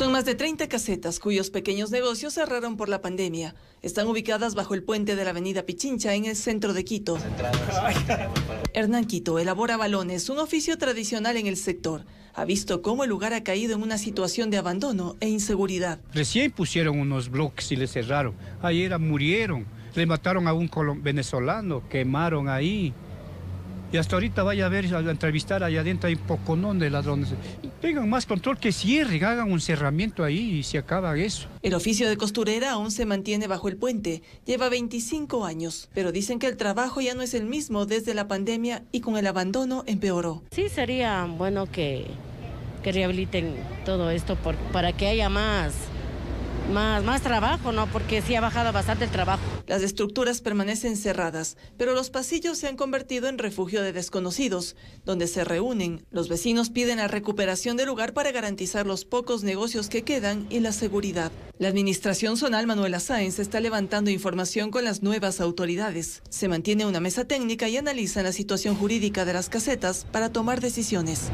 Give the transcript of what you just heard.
Son más de 30 casetas cuyos pequeños negocios cerraron por la pandemia. Están ubicadas bajo el puente de la avenida Pichincha en el centro de Quito. Hernán Quito elabora balones, un oficio tradicional en el sector. Ha visto cómo el lugar ha caído en una situación de abandono e inseguridad. Recién pusieron unos bloques y le cerraron. Ayer murieron, le mataron a un venezolano, quemaron ahí. Y hasta ahorita vaya a ver, a entrevistar allá adentro hay poconón de ladrones. Tengan más control que cierre, hagan un cerramiento ahí y se acaba eso. El oficio de costurera aún se mantiene bajo el puente. Lleva 25 años, pero dicen que el trabajo ya no es el mismo desde la pandemia y con el abandono empeoró. Sí, sería bueno que, que rehabiliten todo esto para que haya más más, más trabajo, ¿no? Porque sí ha bajado bastante el trabajo. Las estructuras permanecen cerradas, pero los pasillos se han convertido en refugio de desconocidos, donde se reúnen. Los vecinos piden la recuperación del lugar para garantizar los pocos negocios que quedan y la seguridad. La administración zonal Manuela Sáenz está levantando información con las nuevas autoridades. Se mantiene una mesa técnica y analizan la situación jurídica de las casetas para tomar decisiones.